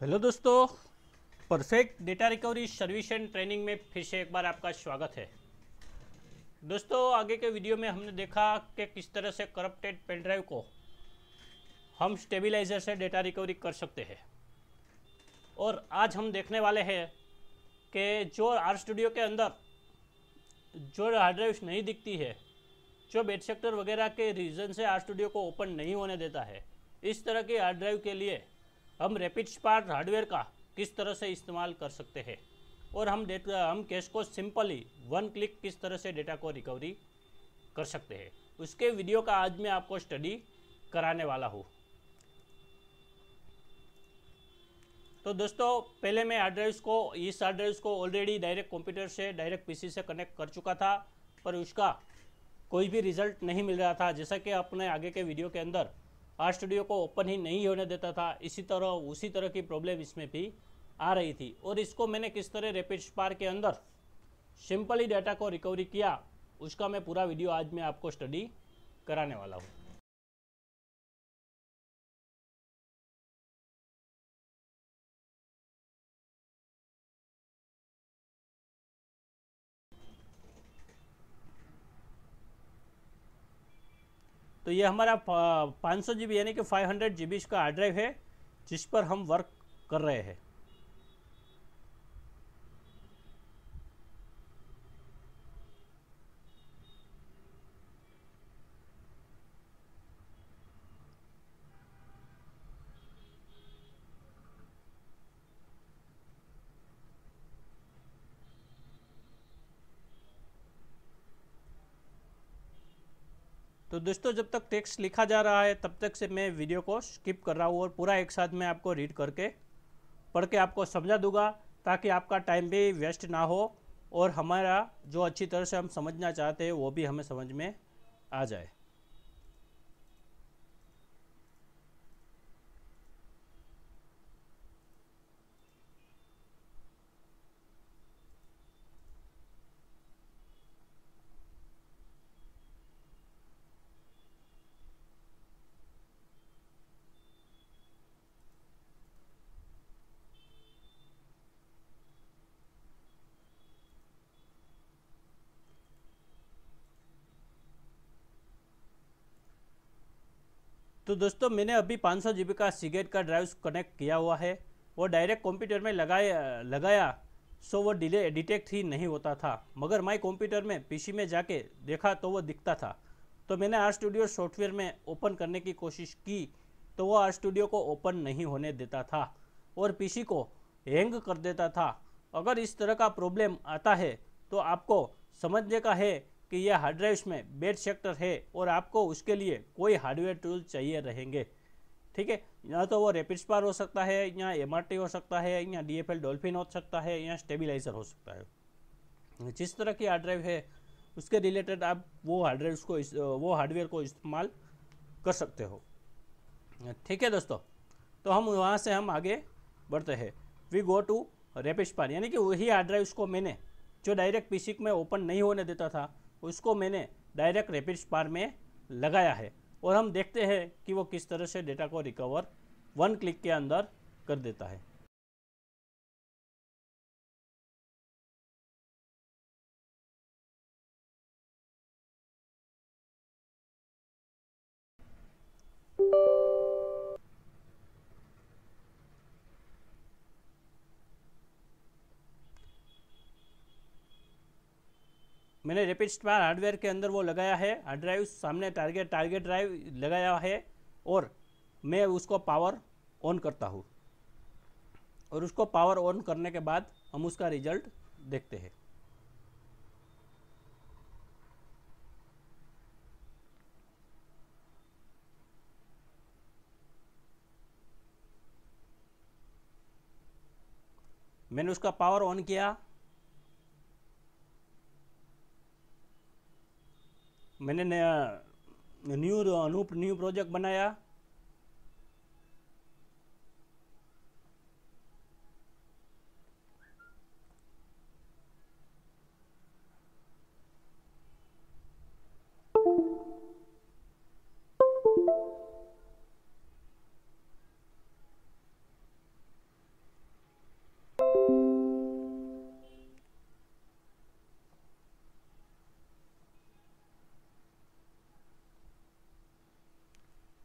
hello दोस्तों perfect data recovery service and training में फिर से एक बार आपका स्वागत है दोस्तों आगे के वीडियो में हमने देखा कि किस तरह से करप्टेड पेन ड्राइव को हम स्टेबिलाइजर से डेटा रिकवरी कर सकते हैं और आज हम देखने वाले हैं कि जो आर स्टूडियो के अंदर जो हार्ड ड्राइव्स नहीं दिखती है जो बेड सेक्टर वगैरह के रीज़न से आर स्टूडियो को ओपन नहीं होने देता है इस तरह की हार्ड ड्राइव के लिए हम रैपिड स्पार्ट हार्डवेयर का किस तरह से इस्तेमाल कर सकते हैं और हम डेटा हम कैश को सिंपली वन क्लिक किस तरह से डेटा को रिकवरी कर सकते हैं उसके वीडियो का आज मैं आपको स्टडी कराने वाला हूँ तो दोस्तों पहले मैं हार्ड ड्राइव्स को इस हार्ड ड्राइव्स को ऑलरेडी डायरेक्ट कंप्यूटर से डायरेक्ट पीसी से कनेक्ट कर चुका था पर उसका कोई भी रिजल्ट नहीं मिल रहा था जैसा कि आपने आगे के वीडियो के अंदर आर स्टूडियो को ओपन ही नहीं होने देता था इसी तरह उसी तरह की प्रॉब्लम इसमें भी आ रही थी और इसको मैंने किस तरह रेपिड स्पार के अंदर सिंपली डाटा को रिकवरी किया उसका मैं पूरा वीडियो आज मैं आपको स्टडी कराने वाला हूँ तो ये हमारा पाँच सौ जी बी यानी कि फाइव हंड्रेड जी बी इसका हार्ड ड्राइव है जिस पर हम वर्क कर रहे हैं तो दोस्तों जब तक टेक्स्ट लिखा जा रहा है तब तक से मैं वीडियो को स्किप कर रहा हूँ और पूरा एक साथ मैं आपको रीड करके पढ़ के आपको समझा दूंगा ताकि आपका टाइम भी वेस्ट ना हो और हमारा जो अच्छी तरह से हम समझना चाहते हैं वो भी हमें समझ में आ जाए तो दोस्तों मैंने अभी 500 जीबी का सिगरेट का ड्राइव कनेक्ट किया हुआ है वो डायरेक्ट कंप्यूटर में लगाया लगाया सो वो डिले डिटेक्ट ही नहीं होता था मगर माई कंप्यूटर में पीसी में जाके देखा तो वो दिखता था तो मैंने आर स्टूडियो सॉफ्टवेयर में ओपन करने की कोशिश की तो वो आर स्टूडियो को ओपन नहीं होने देता था और पी को हैंग कर देता था अगर इस तरह का प्रॉब्लम आता है तो आपको समझने का है कि यह हार्ड ड्राइव में बेड सेक्टर है और आपको उसके लिए कोई हार्डवेयर टूल चाहिए रहेंगे ठीक है या तो वो रेपिड स्पार हो सकता है या एम हो सकता है या डी डॉल्फिन हो सकता है या स्टेबिलाइजर हो सकता है जिस तरह की हार्ड ड्राइव है उसके रिलेटेड आप वो हार्ड ड्राइव को वो हार्डवेयर को इस्तेमाल कर सकते हो ठीक है दोस्तों तो हम वहाँ से हम आगे बढ़ते हैं we go to RapidSpar यानी कि वही हार्ड ड्राइव को मैंने जो डायरेक्ट पीसी में ओपन नहीं होने देता था उसको मैंने डायरेक्ट रेपिड स्पार में लगाया है और हम देखते हैं कि वो किस तरह से डेटा को रिकवर वन क्लिक के अंदर कर देता है मैंने रेपिड स्टार हार्डवेयर के अंदर वो लगाया है हार्ड ड्राइव सामने टारगेट टारगेट ड्राइव लगाया है और मैं उसको पावर ऑन करता हूँ और उसको पावर ऑन करने के बाद हम उसका रिजल्ट देखते हैं मैंने उसका पावर ऑन किया मैंने नया न्यू न्यू प्रोजेक्ट बनाया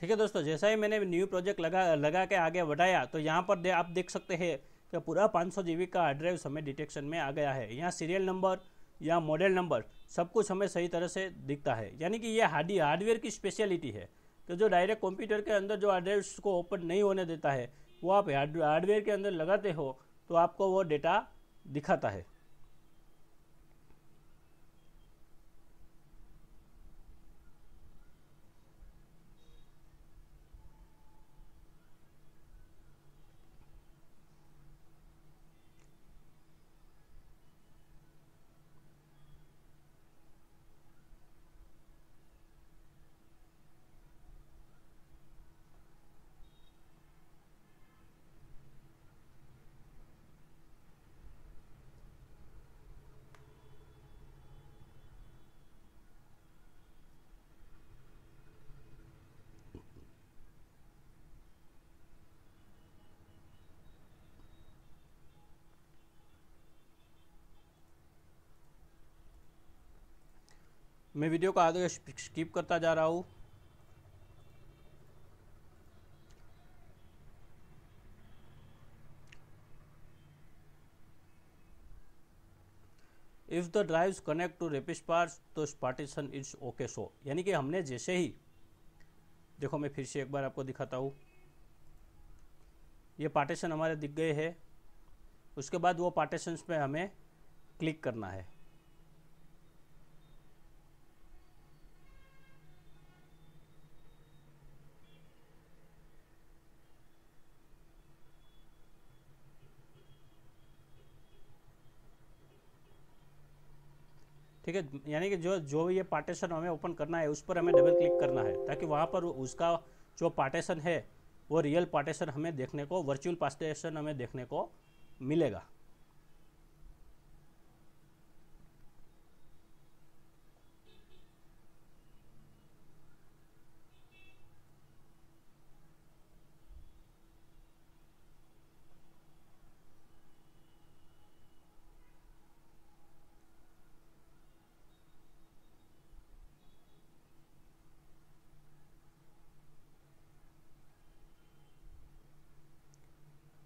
ठीक है दोस्तों जैसा ही मैंने न्यू प्रोजेक्ट लगा लगा के आगे बढ़ाया तो यहाँ पर दे, आप देख सकते हैं कि पूरा 500 सौ जी का हार्ड ड्राइव समय डिटेक्शन में आ गया है यहाँ सीरियल नंबर या मॉडल नंबर सब कुछ हमें सही तरह से दिखता है यानी कि ये हार्डी हार्डवेयर की स्पेशलिटी है कि जो डायरेक्ट कंप्यूटर के अंदर जो हार्ड ड्राइव को ओपन नहीं होने देता है वो आप हार्डवेयर के अंदर लगाते हो तो आपको वो डेटा दिखाता है मैं वीडियो को आगे स्किप करता जा रहा हूँ if the drives connect to RapidSpar तो पार्टीशन इज ओके सो यानी कि हमने जैसे ही देखो मैं फिर से एक बार आपको दिखाता हूँ ये पार्टीशन हमारे दिख गए हैं उसके बाद वो पार्टीशन में हमें क्लिक करना है ठीक है यानी कि जो जो भी ये पार्टीशन हमें ओपन करना है उस पर हमें डबल क्लिक करना है ताकि वहाँ पर उसका जो पार्टीशन है वो रियल पार्टीशन हमें देखने को वर्चुअल पार्टीशन हमें देखने को मिलेगा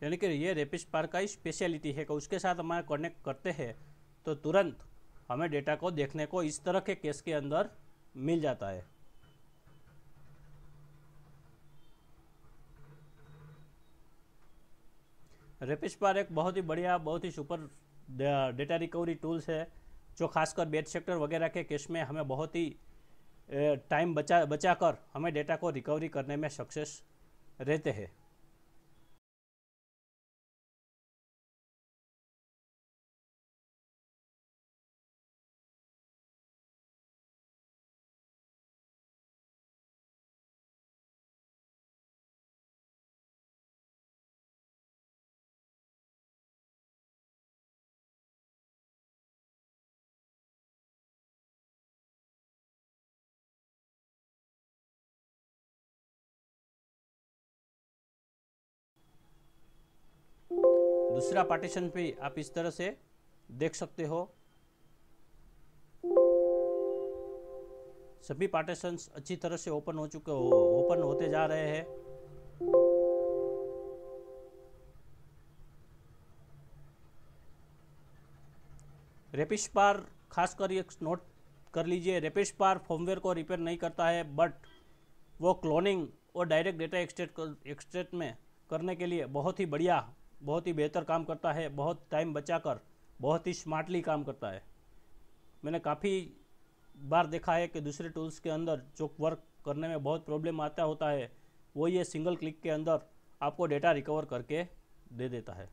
यानी कि ये रेपिस पार्क का स्पेशलिटी है कि उसके साथ हमारा कनेक्ट करते हैं तो तुरंत हमें डेटा को देखने को इस तरह के केस के अंदर मिल जाता है रेपिस पार एक बहुत ही बढ़िया बहुत ही सुपर डेटा रिकवरी टूल्स है जो खासकर बेड सेक्टर वगैरह के केस में हमें बहुत ही टाइम बचा बचा कर हमें डेटा को रिकवरी करने में सक्सेस रहते हैं दूसरा पार्टीशन पे आप इस तरह से देख सकते हो सभी पार्टीशन अच्छी तरह से ओपन हो चुके हो ओपन होते जा रहे हैं रेपिश पार खास कर एक नोट कर लीजिए रेपिश पार फॉर्मवेयर को रिपेयर नहीं करता है बट वो क्लोनिंग और डायरेक्ट डेटा एक्सट्रेट एक्सट्रेट में करने के लिए बहुत ही बढ़िया बहुत ही बेहतर काम करता है बहुत टाइम बचाकर बहुत ही स्मार्टली काम करता है मैंने काफ़ी बार देखा है कि दूसरे टूल्स के अंदर जो वर्क करने में बहुत प्रॉब्लम आता होता है वो ये सिंगल क्लिक के अंदर आपको डेटा रिकवर करके दे देता है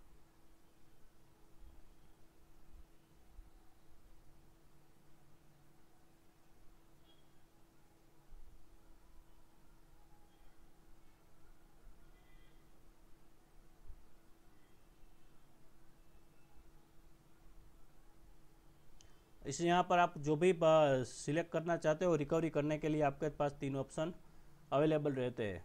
इस यहाँ पर आप जो भी सिलेक्ट करना चाहते हो रिकवरी करने के लिए आपके पास तीन ऑप्शन अवेलेबल रहते हैं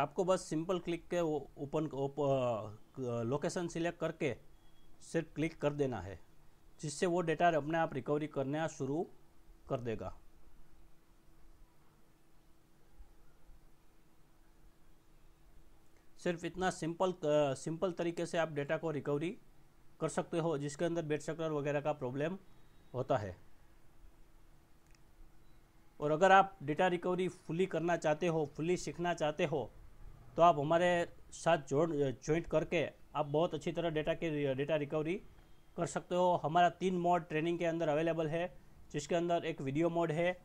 आपको बस सिंपल क्लिक के ओपन लोकेशन सिलेक्ट करके सिर्फ क्लिक कर देना है जिससे वो डेटा अपने आप रिकवरी करना शुरू कर देगा सिर्फ इतना सिंपल सिंपल तरीके से आप डेटा को रिकवरी कर सकते हो जिसके अंदर बेड सेक्टर वगैरह का प्रॉब्लम होता है और अगर आप डेटा रिकवरी फुली करना चाहते हो फुली सीखना चाहते हो तो आप हमारे साथ जोड़ ज्वाइंट करके आप बहुत अच्छी तरह डेटा के डेटा रिकवरी कर सकते हो हमारा तीन मोड ट्रेनिंग के अंदर अवेलेबल है जिसके अंदर एक वीडियो मोड है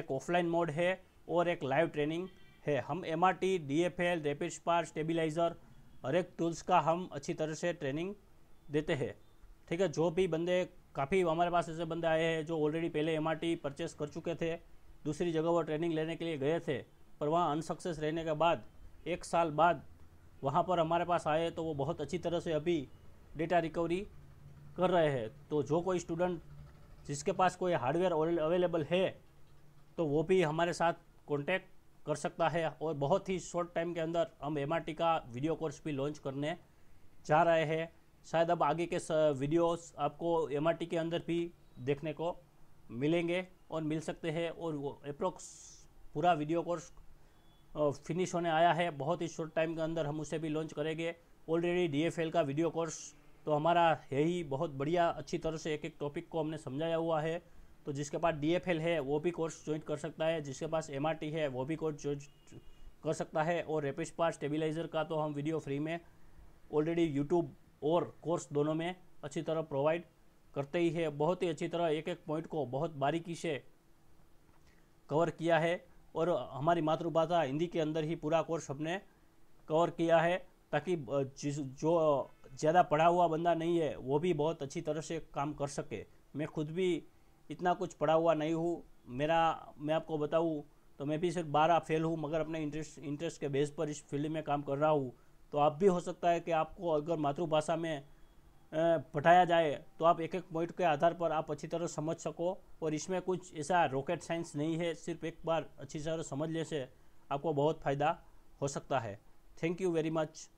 एक ऑफलाइन मोड है और एक लाइव ट्रेनिंग है हम M R T D F L rapid spar stabilizer हर एक टूल्स का हम अच्छी तरह से ट्रेनिंग देते हैं ठीक है जो भी बंदे काफ़ी हमारे पास ऐसे बंदे आए हैं जो ऑलरेडी पहले एम आर टी परचेस कर चुके थे दूसरी जगह वो ट्रेनिंग लेने के लिए गए थे पर वहाँ अनसक्सेस रहने के बाद एक साल बाद वहाँ पर हमारे पास आए तो वो बहुत अच्छी तरह से अभी डेटा रिकवरी कर रहे हैं तो जो कोई स्टूडेंट जिसके पास कोई हार्डवेयर अवेलेबल है तो वो भी हमारे साथ कॉन्टैक्ट कर सकता है और बहुत ही शॉर्ट टाइम के अंदर हम एम का वीडियो कोर्स भी लॉन्च करने जा रहे हैं शायद अब आगे के वीडियोस आपको एम के अंदर भी देखने को मिलेंगे और मिल सकते हैं और वो अप्रोक्स पूरा वीडियो कोर्स फिनिश होने आया है बहुत ही शॉर्ट टाइम के अंदर हम उसे भी लॉन्च करेंगे ऑलरेडी डीएफएल का वीडियो कोर्स तो हमारा है ही बहुत बढ़िया अच्छी तरह से एक एक टॉपिक को हमने समझाया हुआ है तो जिसके पास डीएफएल है वो भी कोर्स ज्वाइन कर सकता है जिसके पास एमआरटी है वो भी कोर्स ज्वाइन कर सकता है और रेपिड स्पार स्टेबिलाइज़र का तो हम वीडियो फ्री में ऑलरेडी यूट्यूब और कोर्स दोनों में अच्छी तरह प्रोवाइड करते ही है बहुत ही अच्छी तरह एक एक पॉइंट को बहुत बारीकी से कवर किया है और हमारी मातृभाषा हिंदी के अंदर ही पूरा कोर्स हमने कवर किया है ताकि जो ज़्यादा पढ़ा हुआ बंदा नहीं है वो भी बहुत अच्छी तरह से काम कर सके मैं खुद भी इतना कुछ पढ़ा हुआ नहीं हूँ मेरा मैं आपको बताऊँ तो मैं भी सिर्फ बारह फेल हूँ मगर अपने इंटरेस्ट इंटरेस्ट के बेस पर इस फील्ड में काम कर रहा हूँ तो आप भी हो सकता है कि आपको अगर मातृभाषा में पढ़ाया जाए तो आप एक एक पॉइंट के आधार पर आप अच्छी तरह समझ सको और इसमें कुछ ऐसा रॉकेट साइंस नहीं है सिर्फ एक बार अच्छी तरह समझ ले से आपको बहुत फ़ायदा हो सकता है थैंक यू वेरी मच